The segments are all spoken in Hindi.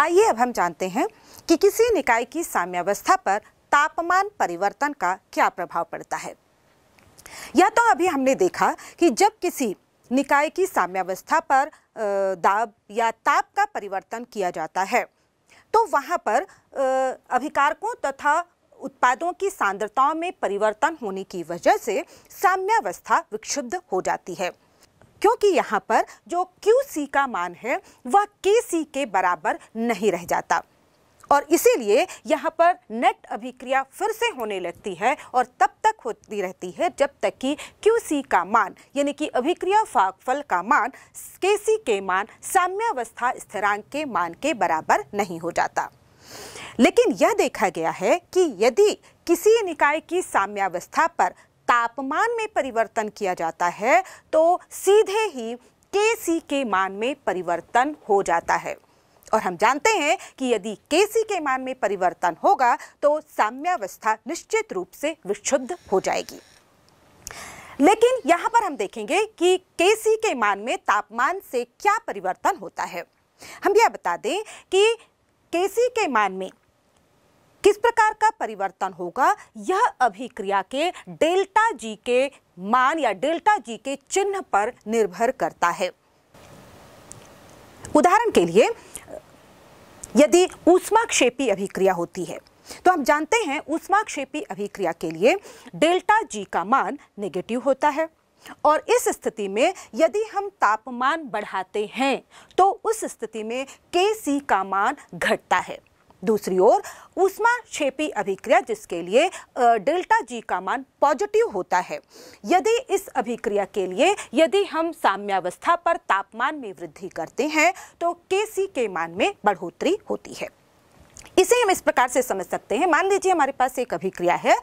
आइए अब हम जानते हैं कि किसी निकाय की साम्यावस्था पर तापमान परिवर्तन का क्या प्रभाव पड़ता है यह तो अभी हमने देखा कि जब किसी निकाय की साम्यावस्था पर दाब या ताप का परिवर्तन किया जाता है तो वहाँ पर अभिकारकों तथा उत्पादों की सांद्रताओं में परिवर्तन होने की वजह से साम्यावस्था विक्षुब्ध हो जाती है क्योंकि यहाँ पर जो क्यू सी का मान है वह के सी के बराबर नहीं रह जाता और इसीलिए यहाँ पर नेट अभिक्रिया फिर से होने लगती है और तब तक होती रहती है जब तक कि क्यू सी का मान यानी कि अभिक्रिया फागफल का मान के सी के मान साम्यावस्था स्थिरांक के मान के बराबर नहीं हो जाता लेकिन यह देखा गया है कि यदि किसी निकाय की साम्यावस्था पर तापमान में परिवर्तन किया जाता है तो सीधे ही के सी के मान में परिवर्तन हो जाता है और हम जानते हैं कि यदि के सी के मान में परिवर्तन होगा तो साम्यावस्था निश्चित रूप से विशुद्ध हो जाएगी लेकिन यहाँ पर हम देखेंगे कि के सी के मान में तापमान से क्या परिवर्तन होता है हम यह बता दें कि के सी के मान में किस प्रकार का परिवर्तन होगा यह अभिक्रिया के डेल्टा जी के मान या डेल्टा जी के चिन्ह पर निर्भर करता है उदाहरण के लिए यदि ऊष्माक्षेपी अभिक्रिया होती है तो हम जानते हैं ऊष्माक्षेपी अभिक्रिया के लिए डेल्टा जी का मान नेगेटिव होता है और इस स्थिति में यदि हम तापमान बढ़ाते हैं तो उस स्थिति में के सी का मान घटता है दूसरी ओर उष्मा क्षेपी अभिक्रिया जिसके लिए डेल्टा जी का मान पॉजिटिव होता है यदि इस अभिक्रिया के लिए यदि हम साम्यावस्था पर तापमान में वृद्धि करते हैं तो के सी के मान में बढ़ोतरी होती है इसे हम इस प्रकार से समझ सकते हैं मान लीजिए हमारे पास एक अभिक्रिया है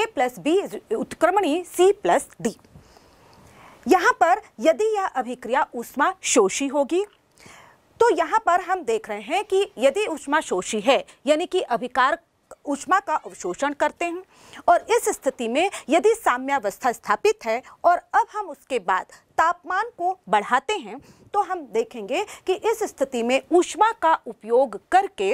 ए प्लस बी उत्क्रमणी सी प्लस डी यहाँ पर यदि यह अभिक्रिया उष्मा शोषी होगी तो यहाँ पर हम देख रहे हैं कि यदि उष्मा शोषी है यानी कि अभिकार ऊष्मा का अवशोषण करते हैं और इस स्थिति में यदि साम्यावस्था स्थापित है और अब हम उसके बाद तापमान को बढ़ाते हैं तो हम देखेंगे कि इस स्थिति में ऊष्मा का उपयोग करके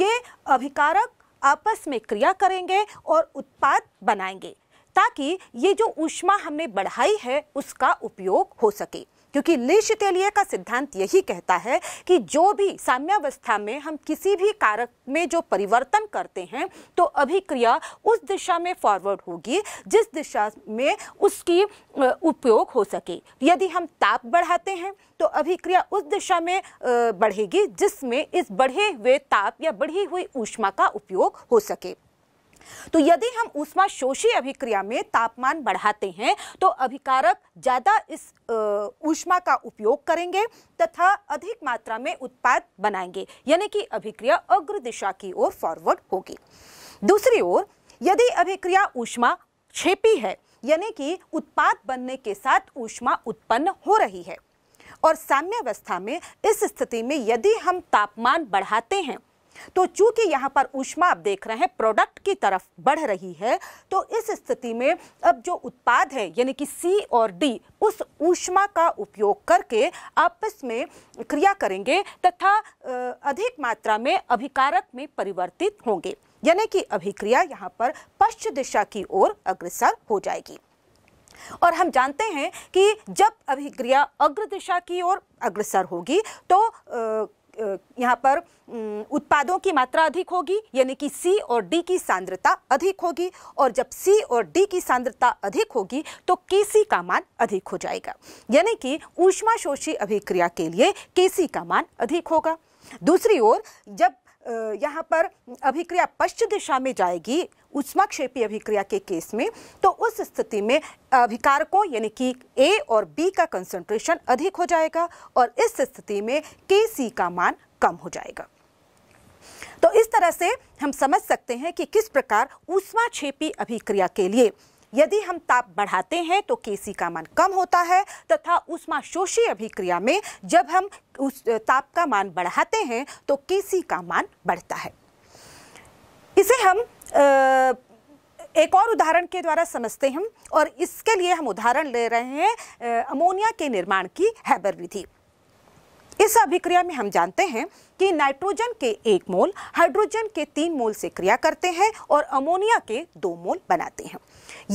ये अभिकारक आपस में क्रिया करेंगे और उत्पाद बनाएंगे ताकि ये जो ऊष्मा हमने बढ़ाई है उसका उपयोग हो सके क्योंकि लिश का सिद्धांत यही कहता है कि जो भी साम्यावस्था में हम किसी भी कारक में जो परिवर्तन करते हैं तो अभिक्रिया उस दिशा में फॉरवर्ड होगी जिस दिशा में उसकी उपयोग हो सके यदि हम ताप बढ़ाते हैं तो अभिक्रिया उस दिशा में बढ़ेगी जिसमें इस बढ़े हुए ताप या बढ़ी हुई ऊष्मा का उपयोग हो सके तो यदि हम उष्मा शोषी अभिक्रिया में तापमान बढ़ाते हैं तो अभिकारक ज़्यादा इस ऊष्मा का उपयोग करेंगे तथा अधिक मात्रा में उत्पाद बनाएंगे यानी कि अभिक्रिया अग्र दिशा की ओर फॉरवर्ड होगी दूसरी ओर यदि अभिक्रिया ऊष्मा छेपी है यानी कि उत्पाद बनने के साथ ऊष्मा उत्पन्न हो रही है और साम्यावस्था में इस स्थिति में यदि हम तापमान बढ़ाते हैं तो चूंकि यहां पर ऊष्मा आप देख रहे हैं प्रोडक्ट की तरफ बढ़ रही है तो इस स्थिति में अब जो उत्पाद है यानी कि सी और डी उस ऊष्मा का उपयोग करके आपस में क्रिया करेंगे तथा अधिक मात्रा में अभिकारक में परिवर्तित होंगे यानी कि अभिक्रिया यहां पर पश्च दिशा की ओर अग्रसर हो जाएगी और हम जानते हैं कि जब अभिक्रिया अग्र दिशा की ओर अग्रसर होगी तो आ, यहाँ पर उत्पादों की मात्रा अधिक होगी यानी कि सी और डी की सांद्रता अधिक होगी और जब सी और डी की सांद्रता अधिक होगी तो के सी का मान अधिक हो जाएगा यानी कि ऊष्मा शोषी अभिक्रिया के लिए के सी का मान अधिक होगा दूसरी ओर जब यहाँ पर अभिक्रिया पश्चिम दिशा में जाएगी उष्मा क्षेपी अभिक्रिया के केस में तो उस स्थिति में अभिकारकों यानी कि ए और बी का कंसंट्रेशन अधिक हो जाएगा और इस स्थिति में के सी का मान कम हो जाएगा तो इस तरह से हम समझ सकते हैं कि किस प्रकार उष्मा क्षेपी अभिक्रिया के लिए यदि हम ताप बढ़ाते हैं तो केसी का मान कम होता है तथा उष्मा शोषी अभिक्रिया में जब हम उस ताप का मान बढ़ाते हैं तो केसी का मान बढ़ता है इसे हम आ, एक और उदाहरण के द्वारा समझते हैं और इसके लिए हम उदाहरण ले रहे हैं अमोनिया के निर्माण की हैबर विधि इस अभिक्रिया में हम जानते हैं कि नाइट्रोजन के एक मोल हाइड्रोजन के तीन मोल से क्रिया करते हैं और अमोनिया के दो मोल बनाते हैं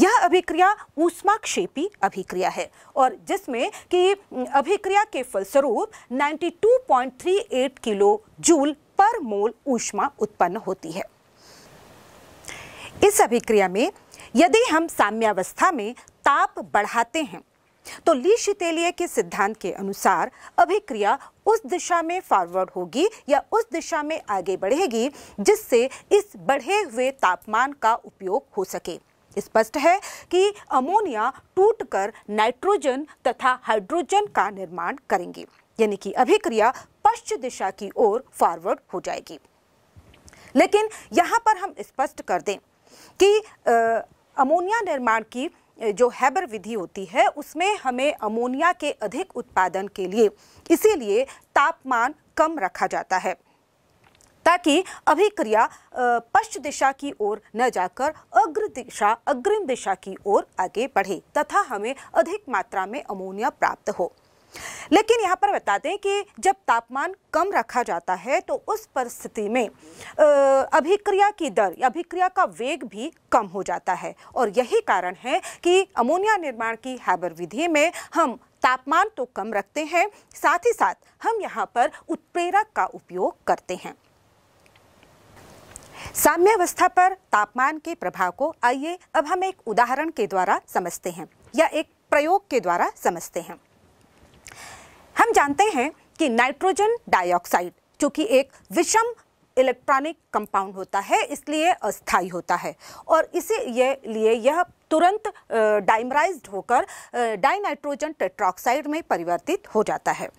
यह अभिक्रिया ऊष्माक्षेपी अभिक्रिया है और जिसमें कि अभिक्रिया के फलस्वरूप 92.38 किलो जूल पर मोल ऊष्मा उत्पन्न होती है इस अभिक्रिया में यदि हम साम्यावस्था में ताप बढ़ाते हैं तो लीशितेलिय के सिद्धांत के अनुसार अभिक्रिया उस दिशा में फॉरवर्ड होगी या उस दिशा में आगे बढ़ेगी जिससे इस बढ़े हुए तापमान का उपयोग हो सके स्पष्ट है कि अमोनिया टूटकर नाइट्रोजन तथा हाइड्रोजन का निर्माण करेंगी यानी कि अभिक्रिया पश्चिम दिशा की ओर फॉरवर्ड हो जाएगी लेकिन यहाँ पर हम स्पष्ट कर दें कि आ, अमोनिया निर्माण की जो हैबर विधि होती है उसमें हमें अमोनिया के अधिक उत्पादन के लिए इसीलिए तापमान कम रखा जाता है ताकि अभिक्रिया पश्च दिशा की ओर न जाकर अग्र दिशा अग्रिम दिशा की ओर आगे बढ़े तथा हमें अधिक मात्रा में अमोनिया प्राप्त हो लेकिन यहाँ पर बता दें कि जब तापमान कम रखा जाता है तो उस परिस्थिति में अभिक्रिया की दर या अभिक्रिया का वेग भी कम हो जाता है और यही कारण है कि अमोनिया निर्माण की हैबर विधि में हम तापमान तो कम रखते हैं साथ ही साथ हम यहाँ पर उत्प्रेरक का उपयोग करते हैं साम्यावस्था पर तापमान के प्रभाव को आइए अब हम एक उदाहरण के द्वारा समझते हैं या एक प्रयोग के द्वारा समझते हैं हम जानते हैं कि नाइट्रोजन डाइऑक्साइड जो कि एक विषम इलेक्ट्रॉनिक कंपाउंड होता है इसलिए अस्थाई होता है और इसी ये लिए यह तुरंत डाइमराइज होकर डाइनाइट्रोजन टेट्रॉक्साइड में परिवर्तित हो जाता है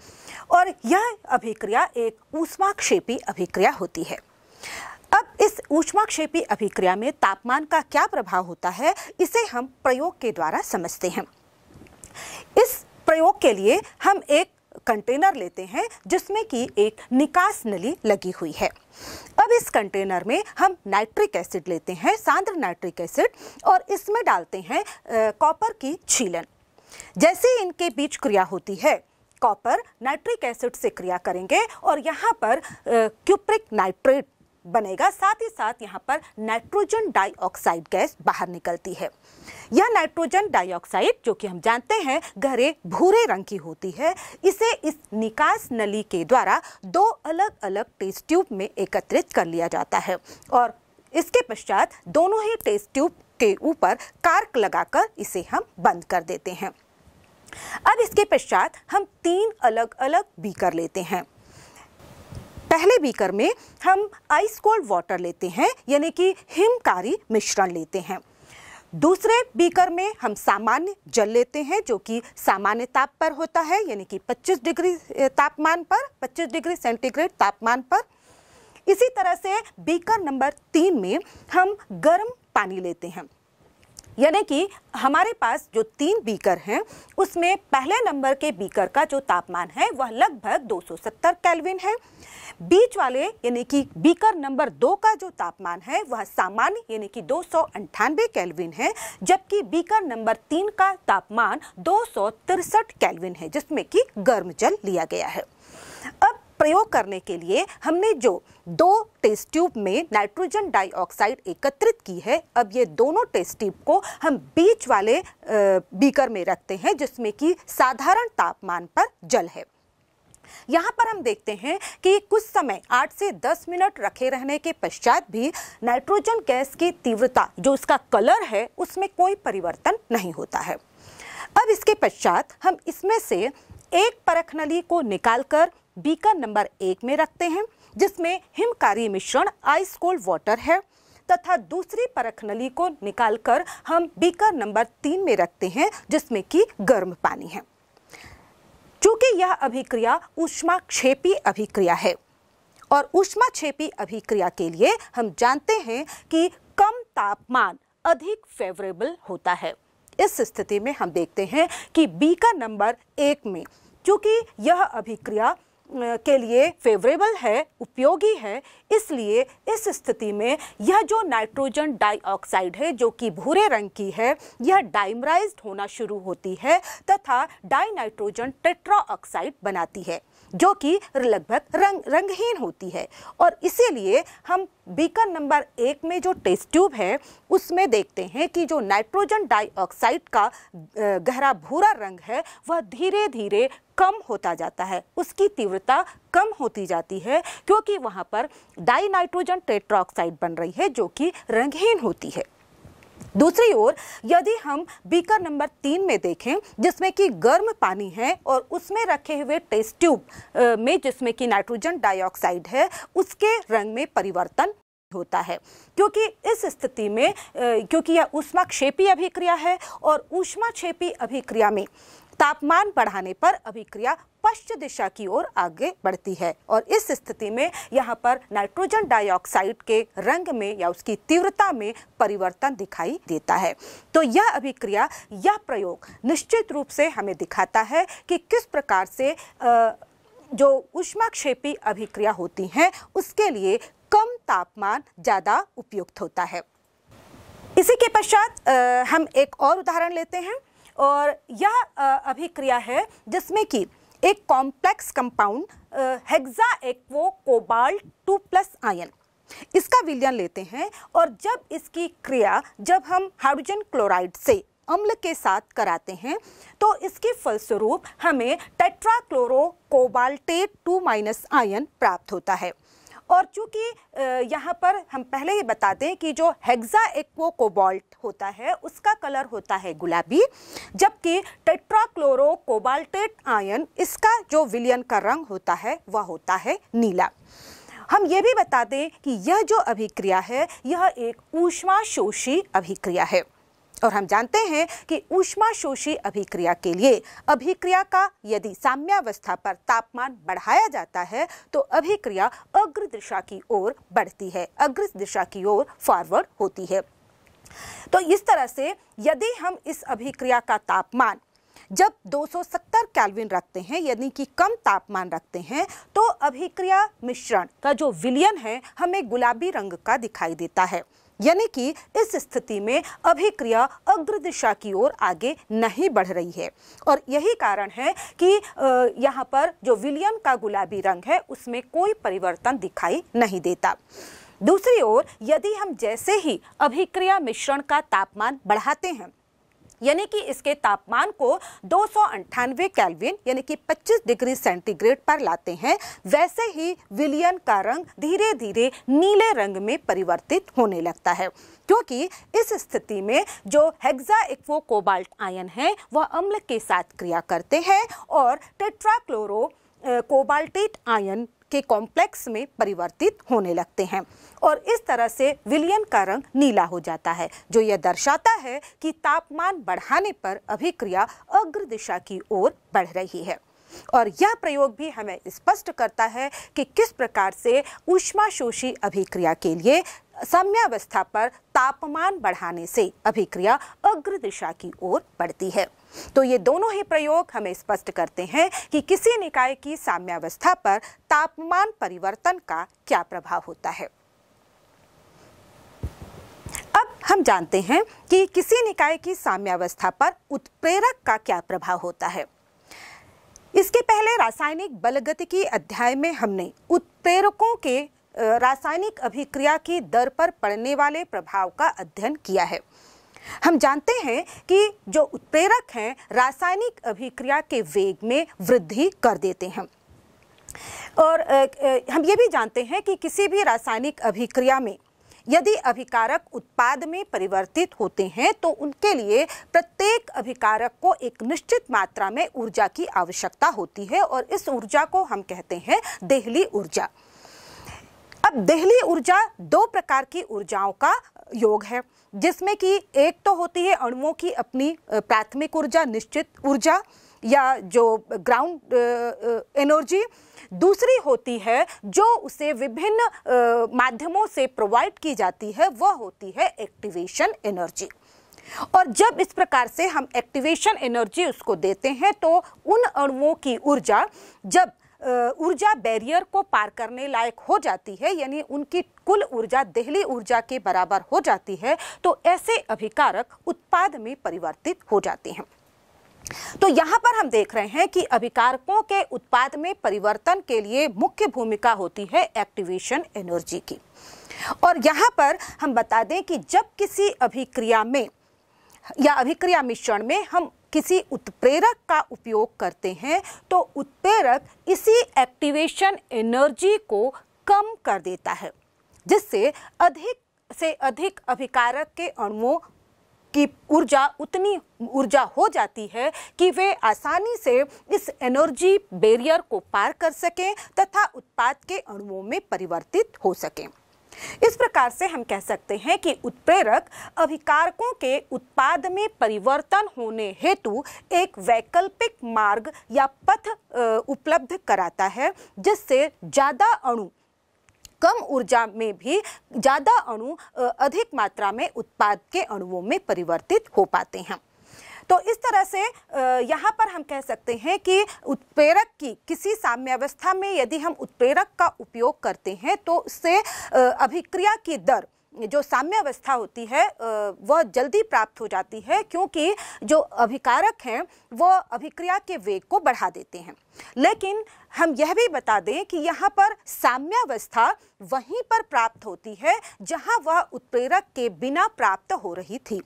और यह अभिक्रिया एक ऊष्माक्षेपी अभिक्रिया होती है अब इस ऊष्माक्षेपी अभिक्रिया में तापमान का क्या प्रभाव होता है इसे हम प्रयोग के द्वारा समझते हैं इस प्रयोग के लिए हम एक कंटेनर लेते हैं जिसमें कि एक निकास नली लगी हुई है अब इस कंटेनर में हम नाइट्रिक एसिड लेते हैं सांद्र नाइट्रिक एसिड और इसमें डालते हैं कॉपर की छीलन जैसे इनके बीच क्रिया होती है कॉपर नाइट्रिक एसिड से क्रिया करेंगे और यहाँ पर क्यूप्रिक नाइट्रेट बनेगा साथ ही साथ यहाँ पर नाइट्रोजन डाइऑक्साइड गैस बाहर निकलती है यह नाइट्रोजन डाइऑक्साइड जो कि हम जानते हैं गहरे भूरे रंग की होती है इसे इस निकास नली के द्वारा दो अलग अलग टेस्ट ट्यूब में एकत्रित कर लिया जाता है और इसके पश्चात दोनों ही टेस्ट ट्यूब के ऊपर कार्क लगाकर इसे हम बंद कर देते हैं अब इसके पश्चात हम तीन अलग अलग बीकर लेते हैं पहले बीकर में हम आइस कोल्ड वाटर लेते हैं यानी कि हिमकारी मिश्रण लेते हैं दूसरे बीकर में हम सामान्य जल लेते हैं जो कि सामान्य ताप पर होता है यानी कि 25 डिग्री तापमान पर 25 डिग्री सेंटीग्रेड तापमान पर इसी तरह से बीकर नंबर तीन में हम गर्म पानी लेते हैं यानी कि हमारे पास जो तीन बीकर हैं उसमें पहले नंबर के बीकर का जो तापमान है वह लगभग 270 केल्विन है बीच वाले यानी कि बीकर नंबर दो का जो तापमान है वह सामान्य यानी कि दो सौ केल्विन है जबकि बीकर नंबर तीन का तापमान दो सौ केल्विन है जिसमें कि गर्म जल लिया गया है अब प्रयोग करने के लिए हमने जो दो टेस्ट ट्यूब में नाइट्रोजन डाइऑक्साइड एकत्रित की है अब ये दोनों टेस्ट ट्यूब को हम बीच वाले बीकर में रखते हैं जिसमें कि साधारण तापमान पर जल है यहाँ पर हम देखते हैं कि कुछ समय 8 से 10 मिनट रखे रहने के पश्चात भी नाइट्रोजन गैस की तीव्रता जो उसका कलर है उसमें कोई परिवर्तन नहीं होता है अब इसके पश्चात हम इसमें से एक परखनली को निकालकर बीकर नंबर एक में रखते हैं जिसमें हिमकारी मिश्रण आइस कोल्ड वाटर है तथा दूसरी परख नली को निकालकर हम बीकर नंबर तीन में रखते हैं जिसमें कि गर्म पानी है चूंकि यह अभिक्रिया उष्माक्षेपी अभिक्रिया है और उष्माक्षेपी अभिक्रिया के लिए हम जानते हैं कि कम तापमान अधिक फेवरेबल होता है इस स्थिति में हम देखते हैं कि बीकर नंबर एक में क्योंकि यह अभिक्रिया के लिए फेवरेबल है उपयोगी है इसलिए इस स्थिति में यह जो नाइट्रोजन डाइऑक्साइड है जो कि भूरे रंग की है यह डाइमराइज्ड होना शुरू होती है तथा डाई नाइट्रोजन ऑक्साइड बनाती है जो कि लगभग रंग रंगहीन होती है और इसीलिए हम बीकर नंबर एक में जो टेस्ट ट्यूब है उसमें देखते हैं कि जो नाइट्रोजन डाइऑक्साइड का गहरा भूरा रंग है वह धीरे धीरे कम होता जाता है उसकी तीव्रता कम होती जाती है क्योंकि वहाँ पर डाई नाइट्रोजन टेट्रोक्साइड बन रही है जो कि रंगहीन होती है दूसरी ओर यदि हम बीकर नंबर तीन में देखें जिसमें कि गर्म पानी है और उसमें रखे हुए टेस्ट ट्यूब में जिसमें कि नाइट्रोजन डाइऑक्साइड है उसके रंग में परिवर्तन होता है क्योंकि इस स्थिति में क्योंकि यह ऊष्माक्षेपी अभिक्रिया है और ऊष्माक्षेपी अभिक्रिया में तापमान बढ़ाने पर अभिक्रिया पश्चिम दिशा की ओर आगे बढ़ती है और इस स्थिति में यहाँ पर नाइट्रोजन डाइऑक्साइड के रंग में या उसकी तीव्रता में परिवर्तन दिखाई देता है तो यह अभिक्रिया यह प्रयोग निश्चित रूप से हमें दिखाता है कि किस प्रकार से जो उष्माक्षेपी अभिक्रिया होती हैं उसके लिए कम तापमान ज़्यादा उपयुक्त होता है इसी के पश्चात हम एक और उदाहरण लेते हैं और यह अभिक्रिया है जिसमें कि एक complex compound hexa aquo cobalt two plus ion इसका विलयन लेते हैं और जब इसकी क्रिया जब हम हाइड्रोजन क्लोराइड से अम्ल के साथ कराते हैं तो इसके फलस्वरूप हमें tetrachloro cobaltate two minus ion प्राप्त होता है और चूंकि यहाँ पर हम पहले ही बता दें कि जो हेग्जा एक्वो कोबाल्ट होता है उसका कलर होता है गुलाबी जबकि टेट्राक्लोरो कोबाल्टेट आयन इसका जो विलियन का रंग होता है वह होता है नीला हम ये भी बता दें कि यह जो अभिक्रिया है यह एक ऊष्मा शोषी अभिक्रिया है और हम जानते हैं कि ऊष्मा शोषी अभिक्रिया के लिए अभिक्रिया का यदि साम्यावस्था पर तापमान बढ़ाया जाता है तो अभिक्रिया अग्र दिशा की ओर बढ़ती है अग्र दिशा की ओर फॉरवर्ड होती है तो इस तरह से यदि हम इस अभिक्रिया का तापमान जब 270 कैलविन रखते हैं यानी कि कम तापमान रखते हैं तो अभिक्रिया मिश्रण का जो विलियन है हमें गुलाबी रंग का दिखाई देता है यानी कि इस स्थिति में अभिक्रिया अग्र दिशा की ओर आगे नहीं बढ़ रही है और यही कारण है कि यहाँ पर जो विलियम का गुलाबी रंग है उसमें कोई परिवर्तन दिखाई नहीं देता दूसरी ओर यदि हम जैसे ही अभिक्रिया मिश्रण का तापमान बढ़ाते हैं यानी कि इसके तापमान को दो केल्विन यानी कि 25 डिग्री सेंटीग्रेड पर लाते हैं वैसे ही विलियन का रंग धीरे धीरे नीले रंग में परिवर्तित होने लगता है क्योंकि इस स्थिति में जो हेक्सा इक्वो कोबाल्ट आयन है वह अम्ल के साथ क्रिया करते हैं और टेट्राक्लोरो कोबाल्टेट आयन के कॉम्प्लेक्स में परिवर्तित होने लगते हैं और इस तरह से विलियन का रंग नीला हो जाता है जो यह दर्शाता है कि तापमान बढ़ाने पर अभिक्रिया अग्र दिशा की ओर बढ़ रही है और यह प्रयोग भी हमें स्पष्ट करता है कि किस प्रकार से ऊष्माशोषी अभिक्रिया के लिए सम्यावस्था पर तापमान बढ़ाने से अभिक्रिया अग्र दिशा की ओर बढ़ती है तो ये दोनों ही प्रयोग हमें स्पष्ट करते हैं कि किसी निकाय की साम्यावस्था पर तापमान परिवर्तन का क्या प्रभाव होता है अब हम जानते हैं कि किसी निकाय की साम्यावस्था पर उत्प्रेरक का क्या प्रभाव होता है इसके पहले रासायनिक बलगति की अध्याय में हमने उत्प्रेरकों के रासायनिक अभिक्रिया की दर पर पड़ने वाले प्रभाव का अध्ययन किया है हम जानते हैं कि जो उत्प्रेरक हैं रासायनिक अभिक्रिया के वेग में वृद्धि कर देते हैं और हम ये भी जानते हैं कि किसी भी रासायनिक अभिक्रिया में यदि अभिकारक उत्पाद में परिवर्तित होते हैं तो उनके लिए प्रत्येक अभिकारक को एक निश्चित मात्रा में ऊर्जा की आवश्यकता होती है और इस ऊर्जा को हम कहते हैं देहली ऊर्जा अब देहली ऊर्जा दो प्रकार की ऊर्जाओं का योग है जिसमें कि एक तो होती है अणुओं की अपनी प्राथमिक ऊर्जा निश्चित ऊर्जा या जो ग्राउंड एनर्जी दूसरी होती है जो उसे विभिन्न माध्यमों से प्रोवाइड की जाती है वह होती है एक्टिवेशन एनर्जी और जब इस प्रकार से हम एक्टिवेशन एनर्जी उसको देते हैं तो उन अणुओं की ऊर्जा जब ऊर्जा बैरियर को पार करने लायक हो जाती है यानी उनकी कुल ऊर्जा दहली ऊर्जा के बराबर हो जाती है तो ऐसे अभिकारक उत्पाद में परिवर्तित हो जाते हैं तो यहाँ पर हम देख रहे हैं कि अभिकारकों के उत्पाद में परिवर्तन के लिए मुख्य भूमिका होती है एक्टिवेशन एनर्जी की और यहाँ पर हम बता दें कि जब किसी अभिक्रिया में या अभिक्रिया मिश्रण में हम किसी उत्प्रेरक का उपयोग करते हैं तो उत्प्रेरक इसी एक्टिवेशन एनर्जी को कम कर देता है जिससे अधिक से अधिक अभिकारक के अणुओं की ऊर्जा उतनी ऊर्जा हो जाती है कि वे आसानी से इस एनर्जी बैरियर को पार कर सकें तथा उत्पाद के अणुओं में परिवर्तित हो सकें इस प्रकार से हम कह सकते हैं कि उत्प्रेरक अभिकारकों के उत्पाद में परिवर्तन होने हेतु एक वैकल्पिक मार्ग या पथ उपलब्ध कराता है जिससे ज़्यादा अणु कम ऊर्जा में भी ज़्यादा अणु अधिक मात्रा में उत्पाद के अणुओं में परिवर्तित हो पाते हैं तो इस तरह से यहाँ पर हम कह सकते हैं कि उत्प्रेरक की किसी साम्यावस्था में यदि हम उत्प्रेरक का उपयोग करते हैं तो उससे अभिक्रिया की दर जो साम्यावस्था होती है वह जल्दी प्राप्त हो जाती है क्योंकि जो अभिकारक हैं वह अभिक्रिया के वेग को बढ़ा देते हैं लेकिन हम यह भी बता दें कि यहाँ पर साम्यावस्था वहीं पर प्राप्त होती है जहाँ वह उत्प्रेरक के बिना प्राप्त हो रही थी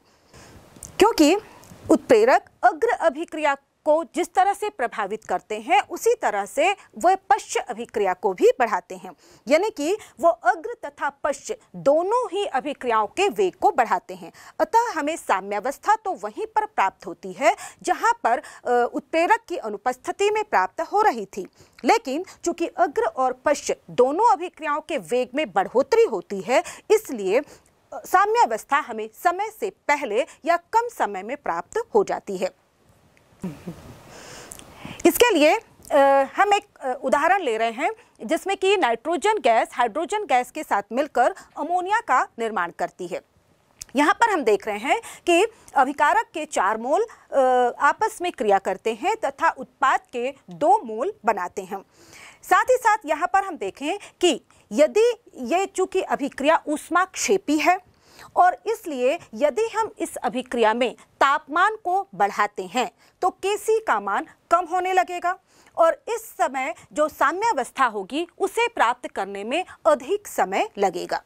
क्योंकि उत्प्रेरक अग्र अभिक्रिया को जिस तरह से प्रभावित करते हैं उसी तरह से वह पश्च अभिक्रिया को भी बढ़ाते हैं यानी कि वह अग्र तथा पश्च दोनों ही अभिक्रियाओं के वेग को बढ़ाते हैं अतः हमें साम्यावस्था तो वहीं पर प्राप्त होती है जहां पर उत्प्रेरक की अनुपस्थिति में प्राप्त हो रही थी लेकिन चूंकि अग्र और पश्च दोनों अभिक्रियाओं के वेग में बढ़ोतरी होती है इसलिए साम्यावस्था हमें समय से पहले या कम समय में प्राप्त हो जाती है इसके लिए आ, हम एक उदाहरण ले रहे हैं जिसमें कि नाइट्रोजन गैस हाइड्रोजन गैस के साथ मिलकर अमोनिया का निर्माण करती है यहाँ पर हम देख रहे हैं कि अभिकारक के चार मोल आपस में क्रिया करते हैं तथा उत्पाद के दो मोल बनाते हैं साथ ही साथ यहाँ पर हम देखें कि यदि ये चूंकि अभिक्रिया उष्मा क्षेपी है और इसलिए यदि हम इस अभिक्रिया में तापमान को बढ़ाते हैं तो केसी का मान कम होने लगेगा और इस समय जो साम्यावस्था होगी उसे प्राप्त करने में अधिक समय लगेगा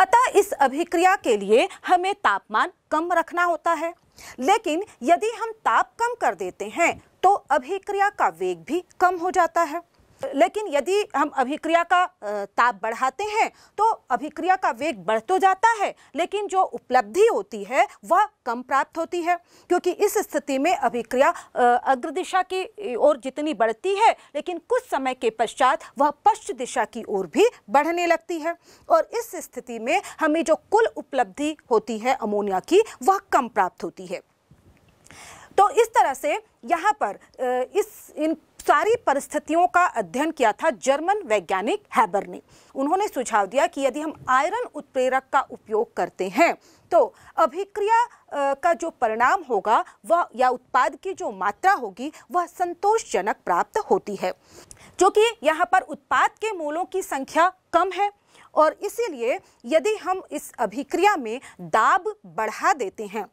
अतः इस अभिक्रिया के लिए हमें तापमान कम रखना होता है लेकिन यदि हम ताप कम कर देते हैं तो अभिक्रिया का वेग भी कम हो जाता है लेकिन यदि हम अभिक्रिया का ताप बढ़ाते हैं तो अभिक्रिया का वेग बढ़ तो जाता है लेकिन जो उपलब्धि होती है वह कम प्राप्त होती है क्योंकि इस स्थिति में अभिक्रिया अग्रदिशा की ओर जितनी बढ़ती है लेकिन कुछ समय के पश्चात वह पश्च दिशा की ओर भी बढ़ने लगती है और इस स्थिति में हमें जो कुल उपलब्धि होती है अमोनिया की वह कम प्राप्त होती है तो इस तरह से यहाँ पर इस इन सारी परिस्थितियों का अध्ययन किया था जर्मन वैज्ञानिक हैबर ने उन्होंने सुझाव दिया कि यदि हम आयरन उत्प्रेरक का उपयोग करते हैं तो अभिक्रिया का जो परिणाम होगा वह या उत्पाद की जो मात्रा होगी वह संतोषजनक प्राप्त होती है जो कि यहाँ पर उत्पाद के मूलों की संख्या कम है और इसीलिए यदि हम इस अभिक्रिया में दाब बढ़ा देते हैं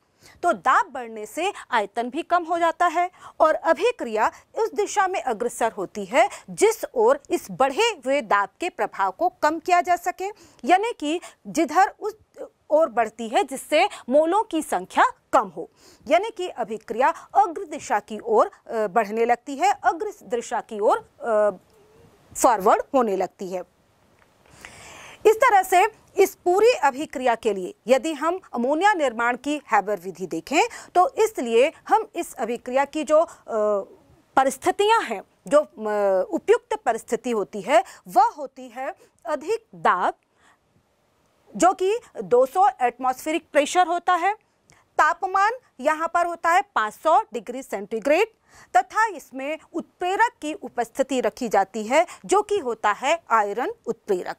तो दाब बढ़ने से आयतन भी कम हो जाता है और अभिक्रिया उस दिशा में अग्रसर होती है जिस ओर इस बढ़े हुए दाब के प्रभाव को कम किया जा सके यानी कि जिधर उस ओर बढ़ती है जिससे मोलों की संख्या कम हो यानी कि अभिक्रिया अग्र दिशा की ओर बढ़ने लगती है अग्र दिशा की ओर फॉरवर्ड होने लगती है इस तरह से इस पूरी अभिक्रिया के लिए यदि हम अमोनिया निर्माण की हैबर विधि देखें तो इसलिए हम इस अभिक्रिया की जो परिस्थितियां हैं जो उपयुक्त परिस्थिति होती है वह होती है अधिक दाब जो कि 200 एटमॉस्फेरिक प्रेशर होता है तापमान यहाँ पर होता है 500 डिग्री सेंटीग्रेड तथा इसमें उत्प्रेरक की उपस्थिति रखी जाती है जो कि होता है आयरन उत्प्रेरक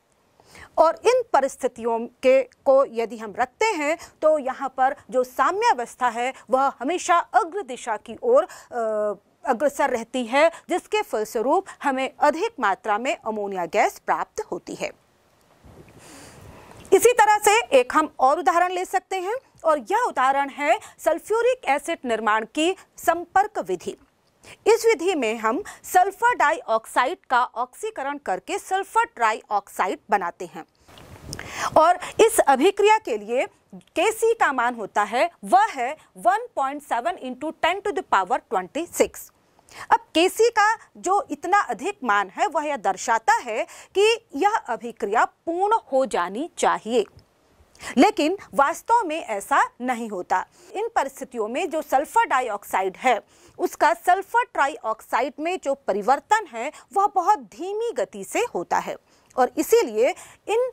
और इन परिस्थितियों के को यदि हम रखते हैं तो यहाँ पर जो साम्यावस्था है वह हमेशा अग्र दिशा की ओर अग्रसर रहती है जिसके फलस्वरूप हमें अधिक मात्रा में अमोनिया गैस प्राप्त होती है इसी तरह से एक हम और उदाहरण ले सकते हैं और यह उदाहरण है सल्फ्यूरिक एसिड निर्माण की संपर्क विधि इस विधि में हम सल्फर डाइऑक्साइड का ऑक्सीकरण करके सल्फर ट्राईऑक्साइड बनाते हैं और इस अभिक्रिया के लिए के का मान होता है वह है 1.7 point seven into ten to the power twenty six अब के का जो इतना अधिक मान है वह यह दर्शाता है कि यह अभिक्रिया पूर्ण हो जानी चाहिए लेकिन वास्तव में ऐसा नहीं होता इन परिस्थितियों में जो सल्फर डाइऑक्साइड है उसका सल्फर ट्राइऑक्साइड में जो परिवर्तन है वह बहुत धीमी गति से होता है और इसीलिए इन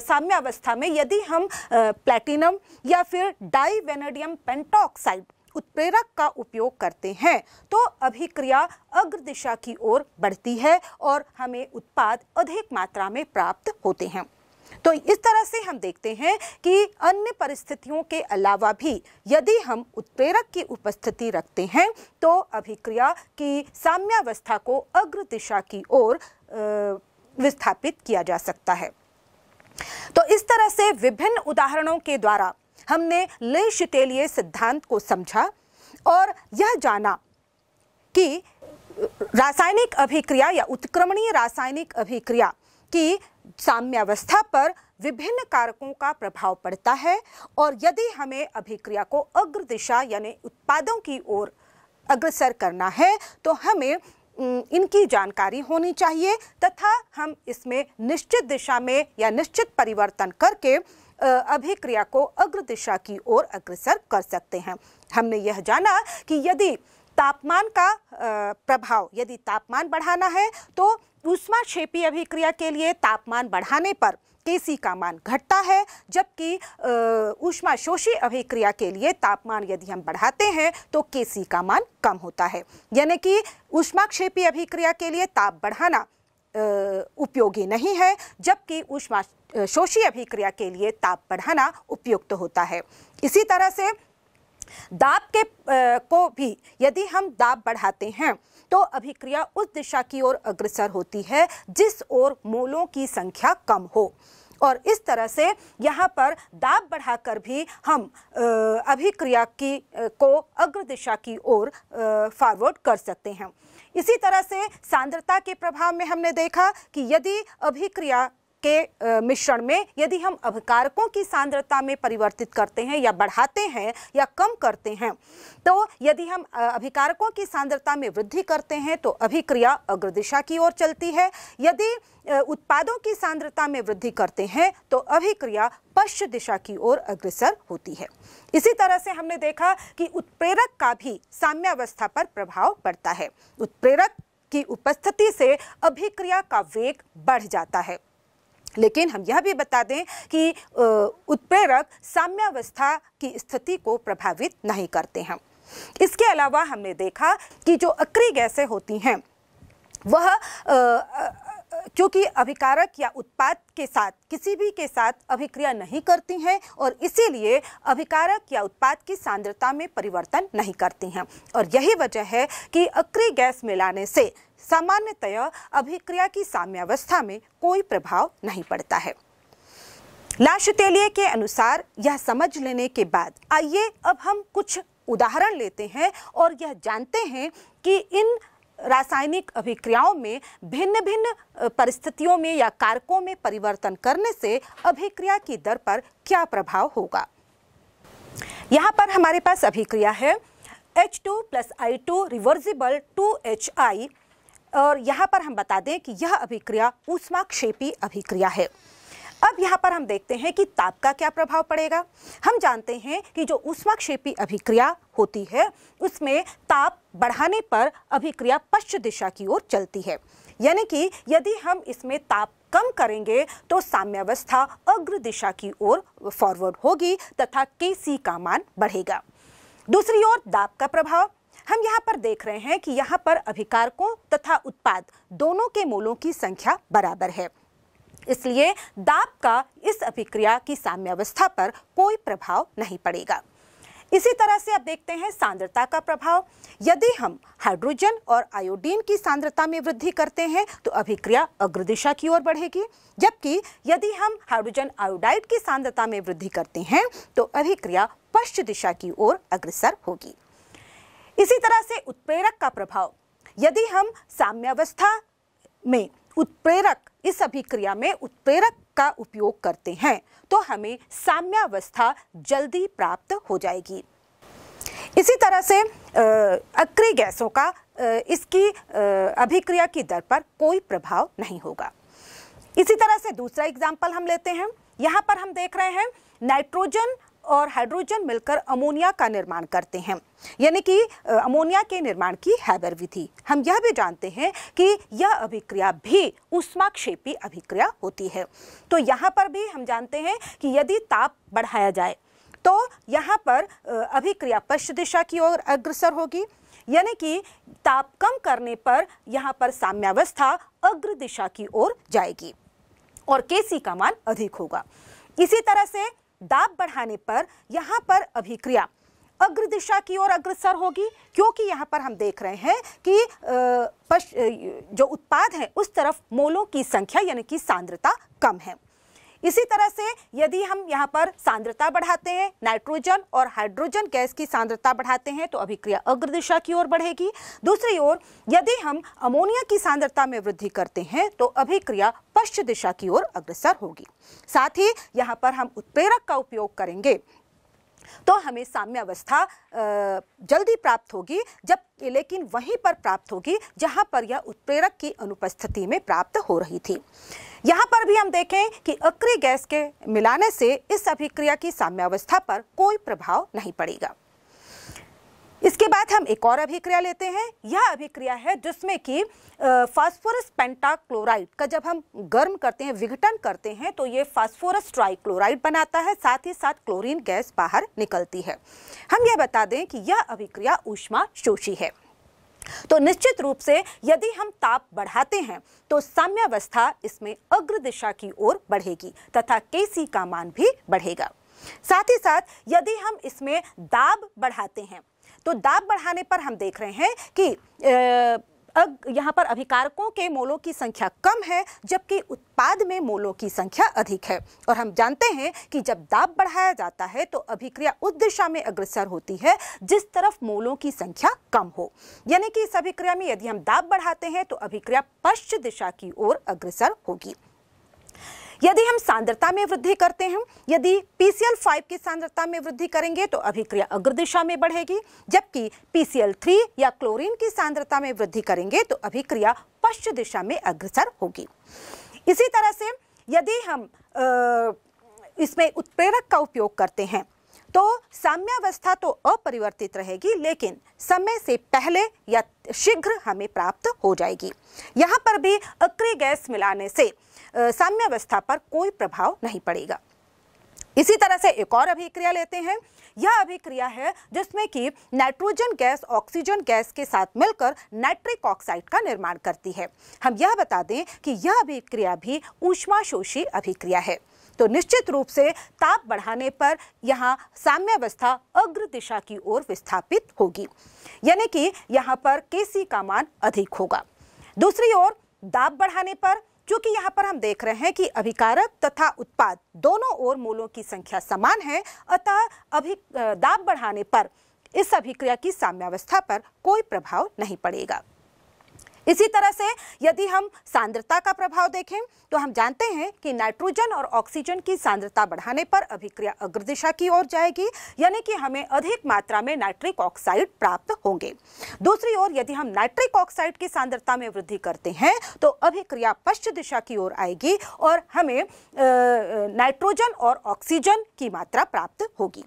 साम्यावस्था में यदि हम प्लैटिनम या फिर डाईवेनेडियम पेंटोक्साइड उत्प्रेरक का उपयोग करते हैं तो अभिक्रिया अग्र दिशा की ओर बढ़ती है और हमें उत्पाद अधिक मात्रा में प्राप्त होते हैं तो इस तरह से हम देखते हैं कि अन्य परिस्थितियों के अलावा भी यदि हम उत्प्रेरक की उपस्थिति रखते हैं तो अभिक्रिया की साम्यावस्था को अग्र दिशा की ओर विस्थापित किया जा सकता है तो इस तरह से विभिन्न उदाहरणों के द्वारा हमने ले शिटेलिए सिद्धांत को समझा और यह जाना कि रासायनिक अभिक्रिया या उत्क्रमणीय रासायनिक अभिक्रिया की साम्यावस्था पर विभिन्न कारकों का प्रभाव पड़ता है और यदि हमें अभिक्रिया को अग्र दिशा यानी उत्पादों की ओर अग्रसर करना है तो हमें इनकी जानकारी होनी चाहिए तथा हम इसमें निश्चित दिशा में या निश्चित परिवर्तन करके अभिक्रिया को अग्र दिशा की ओर अग्रसर कर सकते हैं हमने यह जाना कि यदि तापमान का प्रभाव यदि तापमान बढ़ाना है तो ऊष्मा क्षेपी अभिक्रिया के लिए तापमान बढ़ाने पर केसी का मान घटता है जबकि ऊष्मा शोषी अभिक्रिया के लिए तापमान यदि हम बढ़ाते हैं तो केसी का मान कम होता है यानी कि ऊष्माक्षेपी अभिक्रिया के लिए ताप बढ़ाना उपयोगी नहीं है जबकि ऊष्मा शोषी अभिक्रिया के लिए ताप बढ़ाना उपयुक्त होता है इसी तरह से दाब के आ, को भी यदि हम दाब बढ़ाते हैं तो अभिक्रिया उस दिशा की ओर अग्रसर होती है जिस ओर मोलों की संख्या कम हो और इस तरह से यहाँ पर दाब बढ़ाकर भी हम अभिक्रिया की को अग्र दिशा की ओर फॉरवर्ड कर सकते हैं इसी तरह से सांद्रता के प्रभाव में हमने देखा कि यदि अभिक्रिया के मिश्रण में यदि हम अभिकारकों की सांद्रता में परिवर्तित करते हैं या बढ़ाते हैं या कम करते हैं तो यदि हम अभिकारकों की सांद्रता में वृद्धि करते हैं तो अभिक्रिया अग्रदिशा की ओर चलती है यदि उत्पादों की सांद्रता में वृद्धि करते हैं तो अभिक्रिया पश्च दिशा की ओर अग्रसर होती है इसी तरह से हमने देखा कि उत्प्रेरक का भी साम्यावस्था पर प्रभाव पड़ता है उत्प्रेरक की उपस्थिति से अभिक्रिया का वेग बढ़ जाता है लेकिन हम यह भी बता दें कि उत्प्रेरक साम्यावस्था की स्थिति को प्रभावित नहीं करते हैं इसके अलावा हमने देखा कि जो अक्री गैसें होती हैं वह क्योंकि अभिकारक या उत्पाद के साथ किसी भी के साथ अभिक्रिया नहीं करती हैं और इसीलिए अभिकारक या उत्पाद की सांद्रता में परिवर्तन नहीं करती हैं और यही वजह है कि अक्री गैस मिलाने से सामान्यतया अभिक्रिया की साम्यावस्था में कोई प्रभाव नहीं पड़ता है लाश के अनुसार यह समझ लेने के बाद आइए अब हम कुछ उदाहरण लेते हैं और यह जानते हैं कि इन रासायनिक अभिक्रियाओं में भिन्न भिन्न परिस्थितियों में या कारकों में परिवर्तन करने से अभिक्रिया की दर पर क्या प्रभाव होगा यहाँ पर हमारे पास अभिक्रिया है H2 two plus I two reversible two H I और यहाँ पर हम बता दें कि यह अभिक्रिया ऊष्माक्षेपी अभिक्रिया है अब यहाँ पर हम देखते हैं कि ताप का क्या प्रभाव पड़ेगा हम जानते हैं कि जो ऊष्माक्षेपी अभिक्रिया होती है उसमें ताप बढ़ाने पर अभिक्रिया पश्चिम दिशा की ओर चलती है यानी कि यदि हम इसमें ताप कम करेंगे तो साम्यावस्था अग्र दिशा की ओर फॉरवर्ड होगी तथा के सी का मान बढ़ेगा दूसरी ओर दाब का प्रभाव हम यहाँ पर देख रहे हैं कि यहाँ पर अभिकारकों तथा उत्पाद दोनों के मोलों की संख्या बराबर है इसलिए दाब का इस अभिक्रिया की साम्यावस्था पर कोई प्रभाव नहीं पड़ेगा इसी तरह से आप देखते हैं सांद्रता का प्रभाव यदि हम हाइड्रोजन और आयोडीन की सांद्रता में वृद्धि करते हैं तो अभिक्रिया अग्रदिशा की ओर बढ़ेगी जबकि यदि हम हाइड्रोजन आयोडाइड की सांद्रता में वृद्धि करते हैं तो अभिक्रिया पश्च दिशा की ओर अग्रसर होगी इसी तरह से उत्प्रेरक का प्रभाव यदि हम साम्यावस्था में उत्प्रेरक इस अभिक्रिया में उत्प्रेरक का उपयोग करते हैं तो हमें साम्यावस्था जल्दी प्राप्त हो जाएगी इसी तरह से अक्रिय गैसों का इसकी अभिक्रिया की दर पर कोई प्रभाव नहीं होगा इसी तरह से दूसरा एग्जाम्पल हम लेते हैं यहाँ पर हम देख रहे हैं नाइट्रोजन और हाइड्रोजन मिलकर अमोनिया का निर्माण करते हैं यानी कि अमोनिया के निर्माण की हैबर विधि हम यह भी जानते हैं कि यह अभिक्रिया भी उष्माक्षेपी अभिक्रिया होती है तो यहाँ पर भी हम जानते हैं कि यदि ताप बढ़ाया जाए तो यहाँ पर अभिक्रिया पश्च दिशा की ओर अग्रसर होगी यानी कि ताप कम करने पर यहाँ पर साम्यावस्था अग्र दिशा की ओर जाएगी और केसी का मान अधिक होगा इसी तरह से दाब बढ़ाने पर यहाँ पर अभिक्रिया अग्र दिशा की ओर अग्रसर होगी क्योंकि यहाँ पर हम देख रहे हैं कि जो उत्पाद है उस तरफ मोलों की संख्या यानी कि सांद्रता कम है इसी तरह से यदि हम यहाँ पर सांद्रता बढ़ाते हैं नाइट्रोजन और हाइड्रोजन गैस की सांद्रता बढ़ाते हैं तो अभिक्रिया अग्र दिशा की ओर बढ़ेगी दूसरी ओर यदि हम अमोनिया की सांद्रता में वृद्धि करते हैं तो अभिक्रिया पश्चिम दिशा की ओर अग्रसर होगी साथ ही यहाँ पर हम उत्प्रेरक का उपयोग करेंगे तो हमें साम्यावस्था जल्दी प्राप्त होगी जब लेकिन वहीं पर प्राप्त होगी जहां पर यह उत्प्रेरक की अनुपस्थिति में प्राप्त हो रही थी यहां पर भी हम देखें कि अक्री गैस के मिलाने से इस अभिक्रिया की साम्यावस्था पर कोई प्रभाव नहीं पड़ेगा इसके बाद हम एक और अभिक्रिया लेते हैं यह अभिक्रिया है जिसमें कि फास्फोरस पेंटाक्लोराइड का जब हम गर्म करते हैं विघटन करते हैं तो ये फास्फोरस ट्राइक्लोराइड बनाता है साथ ही साथ क्लोरीन गैस बाहर निकलती है हम यह बता दें कि यह अभिक्रिया ऊष्मा शोषी है तो निश्चित रूप से यदि हम ताप बढ़ाते हैं तो साम्यावस्था इसमें अग्र दिशा की ओर बढ़ेगी तथा के का मान भी बढ़ेगा साथ ही साथ यदि हम इसमें दाब बढ़ाते हैं तो दाब बढ़ाने पर हम देख रहे हैं कि आ, अग यहाँ पर अभिकारकों के मोलों की संख्या कम है जबकि उत्पाद में मोलों की संख्या अधिक है और हम जानते हैं कि जब दाब बढ़ाया जाता है तो अभिक्रिया उस दिशा में अग्रसर होती है जिस तरफ मोलों की संख्या कम हो यानी कि इस अभिक्रिया में यदि हम दाब बढ़ाते हैं तो अभिक्रिया पश्च दिशा की ओर अग्रसर होगी यदि हम सांद्रता में वृद्धि करते हैं यदि पीसीएल फाइव की सांद्रता में वृद्धि करेंगे तो अभिक्रिया अग्र दिशा में बढ़ेगी जबकि पीसीएल थ्री या क्लोरीन की सांद्रता में वृद्धि करेंगे तो अभिक्रिया पश्च दिशा में अग्रसर होगी इसी तरह से यदि हम आ, इसमें उत्प्रेरक का उपयोग करते हैं तो साम्यावस्था तो अपरिवर्तित रहेगी लेकिन समय से पहले या शीघ्र हमें प्राप्त हो जाएगी यहाँ पर भी अक्री गैस मिलाने से साम्यावस्था पर कोई प्रभाव नहीं पड़ेगा इसी तरह से एक और अभिक्रिया लेते हैं यह अभिक्रिया है जिसमें कि नाइट्रोजन गैस ऑक्सीजन गैस के साथ मिलकर नाइट्रिक ऑक्साइड का निर्माण करती है हम यह बता दें कि यह अभिक्रिया भी ऊष्माशोषी अभिक्रिया है तो निश्चित रूप से ताप बढ़ाने पर यहाँ साम्यावस्था अग्र दिशा की ओर विस्थापित होगी यानी कि यहाँ पर केसी का मान अधिक होगा दूसरी ओर दाब बढ़ाने पर क्योंकि यहाँ पर हम देख रहे हैं कि अभिकारक तथा उत्पाद दोनों ओर मूलों की संख्या समान है अतः अभि दाब बढ़ाने पर इस अभिक्रिया की साम्यावस्था पर कोई प्रभाव नहीं पड़ेगा इसी तरह से यदि हम सांद्रता का प्रभाव देखें तो हम जानते हैं कि नाइट्रोजन और ऑक्सीजन की सांद्रता बढ़ाने पर अभिक्रिया अग्रदिशा की ओर जाएगी यानी कि हमें अधिक मात्रा में नाइट्रिक ऑक्साइड प्राप्त होंगे दूसरी ओर यदि हम नाइट्रिक ऑक्साइड की सांद्रता में वृद्धि करते हैं तो अभिक्रिया पश्च दिशा की ओर आएगी और हमें नाइट्रोजन और ऑक्सीजन की मात्रा प्राप्त होगी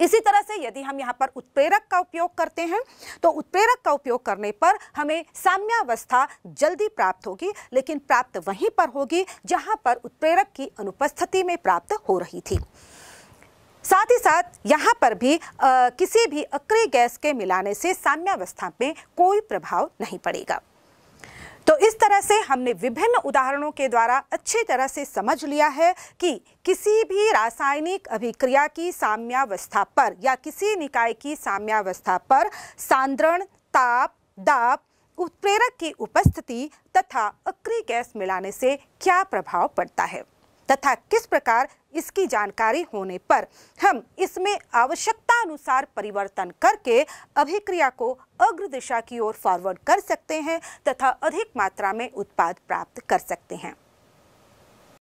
इसी तरह से यदि हम यहाँ पर उत्प्रेरक का उपयोग करते हैं तो उत्प्रेरक का उपयोग करने पर हमें साम्यावस्था जल्दी प्राप्त होगी लेकिन प्राप्त वहीं पर होगी जहाँ पर उत्प्रेरक की अनुपस्थिति में प्राप्त हो रही थी साथ ही साथ यहाँ पर भी आ, किसी भी अक्रिय गैस के मिलाने से साम्यावस्था में कोई प्रभाव नहीं पड़ेगा तो इस तरह से हमने विभिन्न उदाहरणों के द्वारा अच्छी तरह से समझ लिया है कि किसी भी रासायनिक अभिक्रिया की साम्यावस्था पर या किसी निकाय की साम्यावस्था पर सांद्रण ताप दाप उत्प्रेरक की उपस्थिति तथा अक्री गैस मिलाने से क्या प्रभाव पड़ता है तथा किस प्रकार इसकी जानकारी होने पर हम इसमें आवश्यकता अनुसार परिवर्तन करके अभिक्रिया को अग्र दिशा की ओर फॉरवर्ड कर सकते हैं तथा अधिक मात्रा में उत्पाद प्राप्त कर सकते हैं